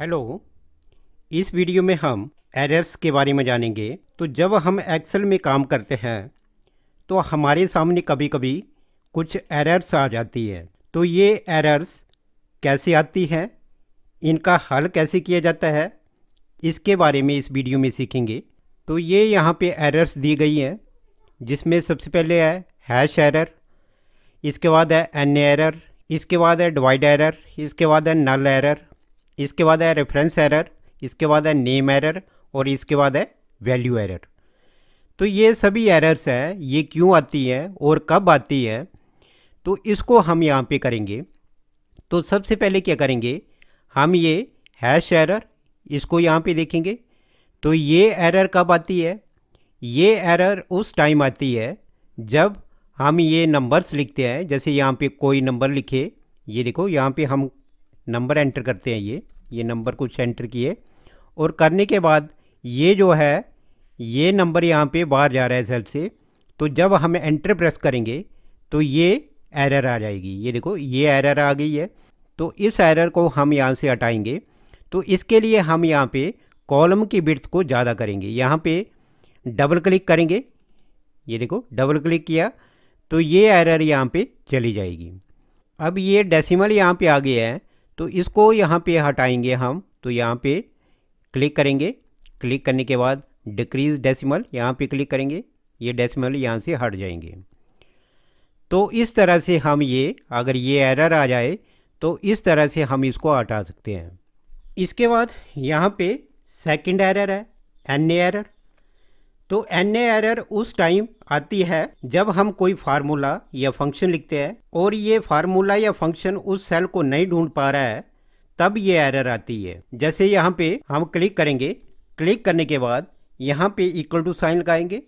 hello इस video में हम एरर्स के बारे में जानेंगे तो जब हम एक्सेल में काम करते हैं तो हमारे सामने कभी कभी कुछ एरर्स आ जाती है तो ये एरर्स कैसे आती हैं इनका हल कैसे किया जाता है इसके बारे में इस वीडियो में सीखेंगे तो ये यहाँ पे एरर्स दी गई हैं जिसमें सबसे पहले है हैश एरर इसके बाद है एन एरर इसके बाद है डिवाइड एरर इसके बाद है नल एरर इसके बाद है रेफरेंस एरर इसके बाद है नेम एरर और इसके बाद है वैल्यू एरर तो ये सभी एरर्स हैं ये क्यों आती है और कब आती है तो इसको हम यहाँ पे करेंगे तो सबसे पहले क्या करेंगे हम ये हैश एरर इसको यहाँ पे देखेंगे तो ये एरर कब आती है ये एरर उस टाइम आती है जब हम ये नंबर्स लिखते हैं जैसे यहाँ पे कोई नंबर लिखे ये देखो यहाँ पे हम नंबर एंटर करते हैं ये ये नंबर कुछ एंटर किए और करने के बाद ये जो है ये नंबर यहाँ पे बाहर जा रहा है सेल से तो जब हम एंटर प्रेस करेंगे तो ये एरर आ जाएगी ये देखो ये एरर आ गई है तो इस एरर को हम यहाँ से हटाएंगे तो इसके लिए हम यहाँ पे कॉलम की बिट्स को ज़्यादा करेंगे यहाँ पे डबल क्लिक करेंगे ये देखो डबल क्लिक किया तो ये एरर यहाँ पे चली जाएगी अब ये डेसिमल यहाँ पे आ गया है तो इसको यहाँ पे हटाएंगे हम तो यहाँ पे क्लिक करेंगे क्लिक करने के बाद डिक्रीज डेसिमल यहाँ पे क्लिक करेंगे ये डेसिमल यहाँ से हट जाएंगे तो इस तरह से हम ये अगर ये एरर आ जाए तो इस तरह से हम इसको हटा सकते हैं इसके बाद यहाँ पे सेकंड एरर है एन एरर तो एन एरर उस टाइम आती है जब हम कोई फार्मूला या फंक्शन लिखते हैं और ये फार्मूला या फंक्शन उस सेल को नहीं ढूंढ पा रहा है तब ये एरर आती है जैसे यहाँ पे हम क्लिक करेंगे क्लिक करने के बाद यहाँ पे इक्वल टू साइन लगाएंगे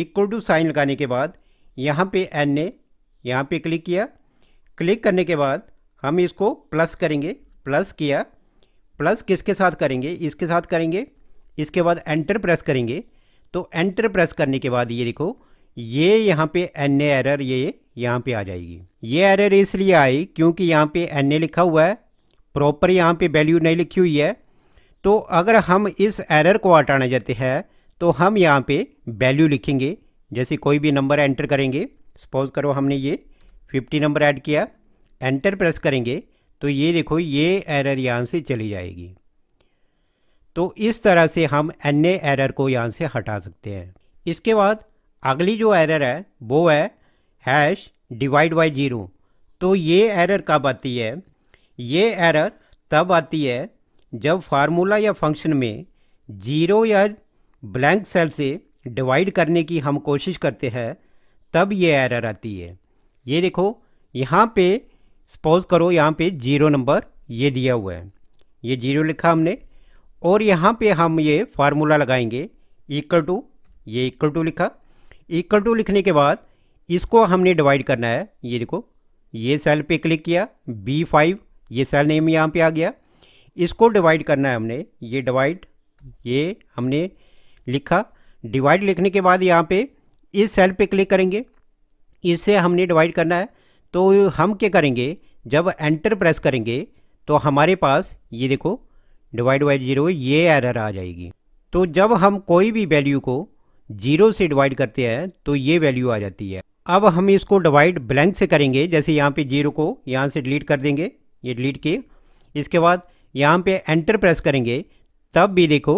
इक्वल टू साइन लगाने के बाद यहाँ पे एन ए यहाँ पर क्लिक किया क्लिक करने के बाद हम इसको प्लस करेंगे प्लस किया प्लस किसके साथ करेंगे इसके साथ करेंगे इसके बाद एंटर प्रेस करेंगे तो एंटर प्रेस करने के बाद ये देखो ये यहाँ पे एन ए एरर ये यहाँ पे आ जाएगी ये एरर इसलिए आई क्योंकि यहाँ पे एन ए लिखा हुआ है प्रॉपर यहाँ पे वैल्यू नहीं लिखी हुई है तो अगर हम इस एरर को हटाना चाहते हैं तो हम यहाँ पे वैल्यू लिखेंगे जैसे कोई भी नंबर एंटर करेंगे सपोज करो हमने ये फिफ्टी नंबर ऐड किया एंटर प्रेस करेंगे तो ये देखो ये एरर यहाँ से चली जाएगी तो इस तरह से हम अन्य एरर को यहाँ से हटा सकते हैं इसके बाद अगली जो एरर है वो है हैश डिवाइड बाई जीरो तो ये एरर कब आती है ये एरर तब आती है जब फार्मूला या फंक्शन में जीरो या ब्लैंक सेल से डिवाइड करने की हम कोशिश करते हैं तब ये एरर आती है ये देखो यहाँ पे सपोज करो यहाँ पे जीरो नंबर ये दिया हुआ है ये जीरो लिखा हमने और यहाँ पे हम ये फार्मूला लगाएंगे इक्वल टू ये इक्वल टू लिखा इक्वल टू लिखने के बाद इसको हमने डिवाइड करना है ये देखो ये सेल पे क्लिक किया बी फाइव ये सेल नेम यहाँ पे आ गया इसको डिवाइड करना है हमने ये डिवाइड ये हमने लिखा डिवाइड लिखने के बाद यहाँ पे इस सेल पे क्लिक करेंगे इससे हमने डिवाइड करना है तो हम क्या करेंगे जब एंटर प्रेस करेंगे तो हमारे पास ये देखो डिवाइड बाई जीरो ये एरर आ जाएगी तो जब हम कोई भी वैल्यू को जीरो से डिवाइड करते हैं तो ये वैल्यू आ जाती है अब हम इसको डिवाइड ब्लैंक से करेंगे जैसे यहाँ पे जीरो को यहाँ से डिलीट कर देंगे ये डिलीट किए इसके बाद यहाँ पे एंटर प्रेस करेंगे तब भी देखो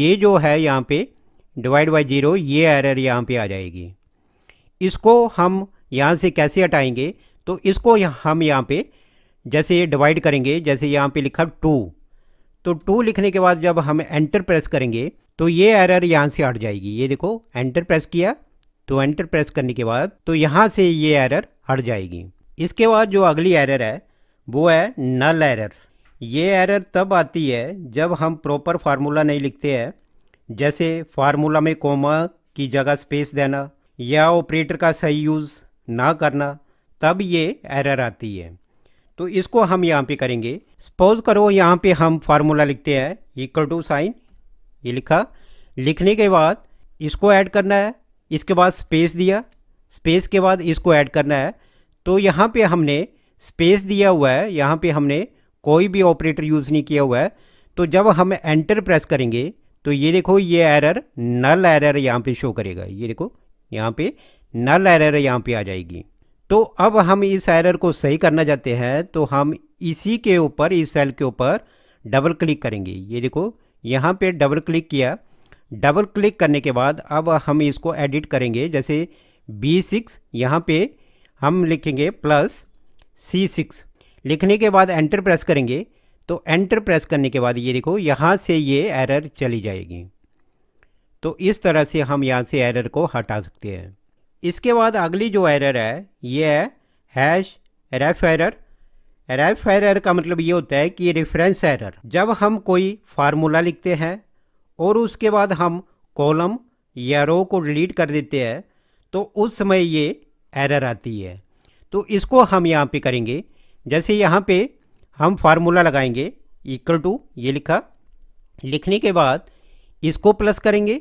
ये जो है यहाँ पे डिवाइड बाई जीरो ये एरर यहाँ पे आ जाएगी इसको हम यहाँ से कैसे हटाएंगे तो इसको हम यहाँ पे जैसे ये डिवाइड करेंगे जैसे यहाँ पे लिखा टू तो टू लिखने के बाद जब हम एंटर प्रेस करेंगे तो ये एरर यहाँ से हट जाएगी ये देखो एंटर प्रेस किया तो एंटर प्रेस करने के बाद तो यहाँ से ये एरर हट जाएगी इसके बाद जो अगली एरर है वो है नल एरर ये एरर तब आती है जब हम प्रॉपर फार्मूला नहीं लिखते हैं जैसे फार्मूला में कोमा की जगह स्पेस देना या ऑपरेटर का सही यूज़ ना करना तब ये एरर आती है तो इसको हम यहाँ पे करेंगे सपोज करो यहाँ पे हम फार्मूला लिखते हैं इक्वल टू साइन ये लिखा लिखने के बाद इसको ऐड करना है इसके बाद स्पेस दिया स्पेस के बाद इसको ऐड करना है तो यहाँ पे हमने स्पेस दिया हुआ है यहाँ पे हमने कोई भी ऑपरेटर यूज़ नहीं किया हुआ है तो जब हम एंटर प्रेस करेंगे तो ये देखो ये एरर नल एरर यहाँ पे शो करेगा ये देखो यहाँ पे नल एरर यहाँ पे आ जाएगी तो अब हम इस एरर को सही करना चाहते हैं तो हम इसी के ऊपर इस सेल के ऊपर डबल क्लिक करेंगे ये देखो यहाँ पे डबल क्लिक किया डबल क्लिक करने के बाद अब हम इसको एडिट करेंगे जैसे बी सिक्स यहाँ पर हम लिखेंगे प्लस सी सिक्स लिखने के बाद एंटर प्रेस करेंगे तो एंटर प्रेस करने के बाद ये देखो यहाँ से ये एरर चली जाएगी तो इस तरह से हम यहाँ से एरर को हटा सकते हैं इसके बाद अगली जो एरर है ये है hash ref error ref error का मतलब ये होता है कि रेफरेंस एरर जब हम कोई फार्मूला लिखते हैं और उसके बाद हम कॉलम या रो को डिलीट कर देते हैं तो उस समय ये एरर आती है तो इसको हम यहाँ पे करेंगे जैसे यहाँ पे हम फार्मूला लगाएंगे इक्वल टू ये लिखा लिखने के बाद इसको प्लस करेंगे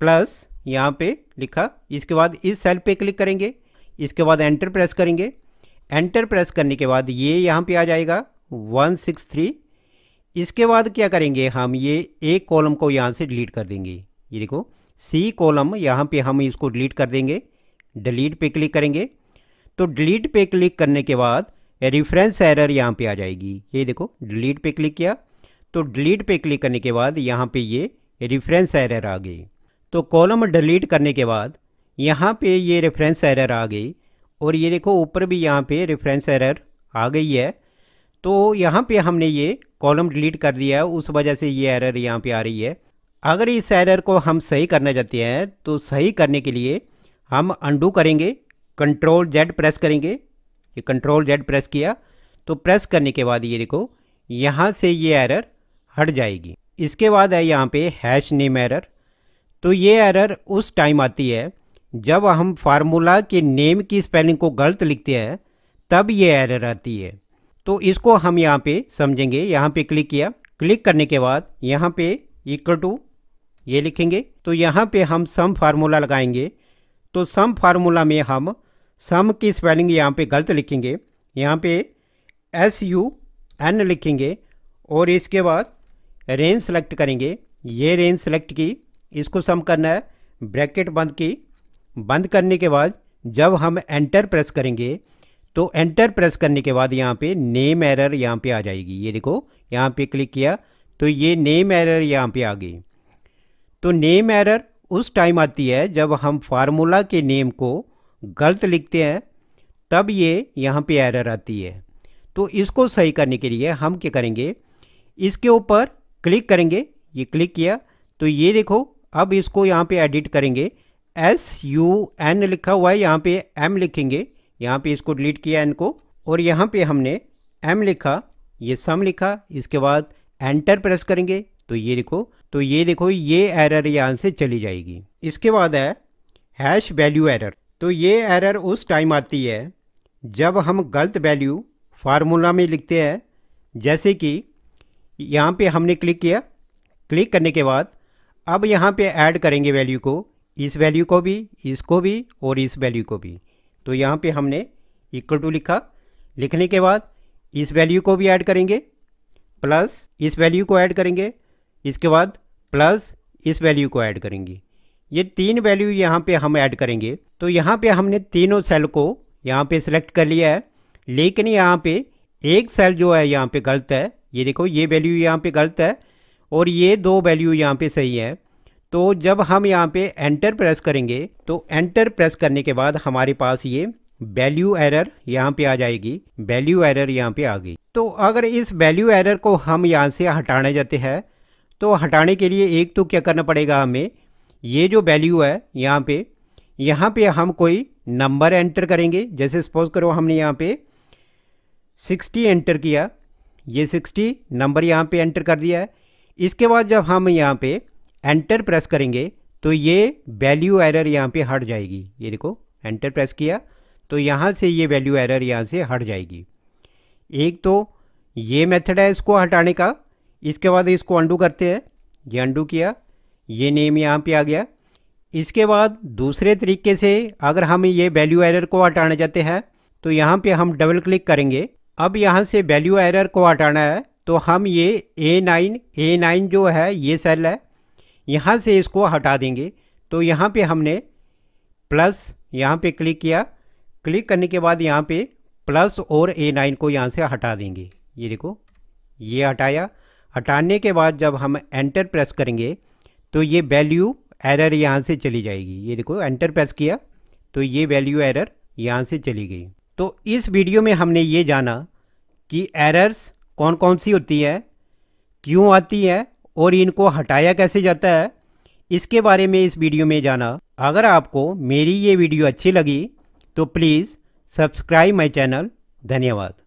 प्लस यहाँ पे लिखा इसके बाद इस सेल पे क्लिक करेंगे इसके बाद एंटर प्रेस करेंगे एंटर प्रेस करने के बाद ये यहाँ पे आ जाएगा वन सिक्स थ्री इसके बाद क्या करेंगे हम ये एक कॉलम को यहाँ से डिलीट कर देंगे ये देखो सी कॉलम यहाँ पे हम इसको डिलीट कर देंगे डिलीट पे क्लिक करेंगे तो डिलीट पे क्लिक करने के बाद रेफरेंस एरर यहाँ पे आ जाएगी ये देखो डिलीट पे क्लिक किया तो डिलीट पे क्लिक करने के बाद यहाँ पे ये रेफरेंस एरर आ गई तो कॉलम डिलीट करने के बाद यहाँ पे ये रेफरेंस एरर आ गई और ये देखो ऊपर भी यहाँ पे रेफरेंस एरर आ गई है तो यहाँ पे हमने ये कॉलम डिलीट कर दिया है उस वजह से ये एरर यहाँ पे आ रही है अगर इस एरर को हम सही करना चाहते हैं तो सही करने के लिए हम अंडू करेंगे कंट्रोल जेड प्रेस करेंगे ये कंट्रोल जेड प्रेस किया तो प्रेस करने के बाद ये देखो यहाँ से ये एरर हट जाएगी इसके बाद है यहाँ पे हैश नेम एरर तो ये एरर उस टाइम आती है जब हम फार्मूला के नेम की स्पेलिंग को गलत लिखते हैं तब ये एरर आती है तो इसको हम यहाँ पे समझेंगे यहाँ पे क्लिक किया क्लिक करने के बाद यहाँ पे इक्वल टू ये लिखेंगे तो यहाँ पे हम सम फार्मूला लगाएंगे तो सम फार्मूला में हम सम की स्पेलिंग यहाँ पे गलत लिखेंगे यहाँ पे एस यू एन लिखेंगे और इसके बाद रेंज सेलेक्ट करेंगे ये रेंज सेलेक्ट की इसको सम करना है ब्रैकेट बंद की बंद करने के बाद जब हम एंटर प्रेस करेंगे तो एंटर प्रेस करने के बाद यहाँ पे नेम एरर यहाँ पे आ जाएगी ये देखो यहाँ पे क्लिक किया तो ये नेम एरर यहाँ पे आ गई तो नेम एरर उस टाइम आती है जब हम फार्मूला के नेम को गलत लिखते हैं तब ये यहाँ पे एरर आती है तो इसको सही करने के लिए हम क्या करेंगे इसके ऊपर क्लिक करेंगे ये क्लिक किया तो ये देखो अब इसको यहाँ पे एडिट करेंगे एस यू एन लिखा हुआ है यहाँ पे एम लिखेंगे यहाँ पे इसको डिलीट किया एन को और यहाँ पे हमने एम लिखा ये सम लिखा इसके बाद एंटर प्रेस करेंगे तो ये देखो तो ये देखो ये एरर यहाँ से चली जाएगी इसके बाद है हैश वैल्यू एरर तो ये एरर उस टाइम आती है जब हम गलत वैल्यू फार्मूला में लिखते हैं जैसे कि यहाँ पे हमने क्लिक किया क्लिक करने के बाद अब यहाँ पे ऐड करेंगे वैल्यू को इस वैल्यू को भी इसको भी और इस वैल्यू को भी तो यहाँ पे हमने इक्वल टू लिखा लिखने के बाद इस वैल्यू को भी ऐड करेंगे प्लस इस वैल्यू को ऐड करेंगे इसके बाद प्लस इस वैल्यू को ऐड करेंगे ये तीन वैल्यू यहाँ पे हम ऐड करेंगे तो यहाँ पे हमने तीनों सेल को यहाँ पे सिलेक्ट कर लिया है लेकिन यहाँ पे एक सेल जो है यहाँ पे गलत है ये देखो ये वैल्यू यहाँ पे गलत है और ये दो वैल्यू यहाँ पे सही है तो जब हम यहाँ पे एंटर प्रेस करेंगे तो एंटर प्रेस करने के बाद हमारे पास ये वैल्यू एरर यहाँ पे आ जाएगी वैल्यू एरर यहाँ पे आ गई तो अगर इस वैल्यू एरर को हम यहाँ से हटाने जाते हैं तो हटाने के लिए एक तो क्या करना पड़ेगा हमें ये जो वैल्यू है यहाँ पे यहाँ पे हम कोई नंबर एंटर करेंगे जैसे सपोज करो हमने यहाँ पे 60 एंटर किया ये 60 नंबर यहाँ पे एंटर कर दिया है इसके बाद जब हम यहाँ पे एंटर प्रेस करेंगे तो ये वैल्यू एरर यहाँ पे हट जाएगी ये देखो एंटर प्रेस किया तो यहाँ से ये वैल्यू एरर यहाँ से हट जाएगी एक तो ये मेथड है इसको हटाने का इसके बाद इसको अंडू करते हैं ये अंडू किया ये नेम यहाँ पे आ गया इसके बाद दूसरे तरीके से अगर हम ये वैल्यू एरर को हटाना चाहते हैं तो यहाँ पे हम डबल क्लिक करेंगे अब यहाँ से वैल्यू एरर को हटाना है तो हम ये ए नाइन ए नाइन जो है ये सेल है यहाँ से इसको हटा देंगे तो यहाँ पे हमने प्लस यहाँ पे क्लिक किया क्लिक करने के बाद यहाँ पे प्लस और ए नाइन को यहाँ से हटा देंगे ये देखो ये हटाया हटाने के बाद जब हम एंटर प्रेस करेंगे तो ये वैल्यू एरर यहाँ से चली जाएगी ये देखो एंटर प्रेस किया तो ये वैल्यू एरर यहाँ से चली गई तो इस वीडियो में हमने ये जाना कि एरर्स कौन कौन सी होती है क्यों आती है और इनको हटाया कैसे जाता है इसके बारे में इस वीडियो में जाना अगर आपको मेरी ये वीडियो अच्छी लगी तो प्लीज़ सब्सक्राइब माई चैनल धन्यवाद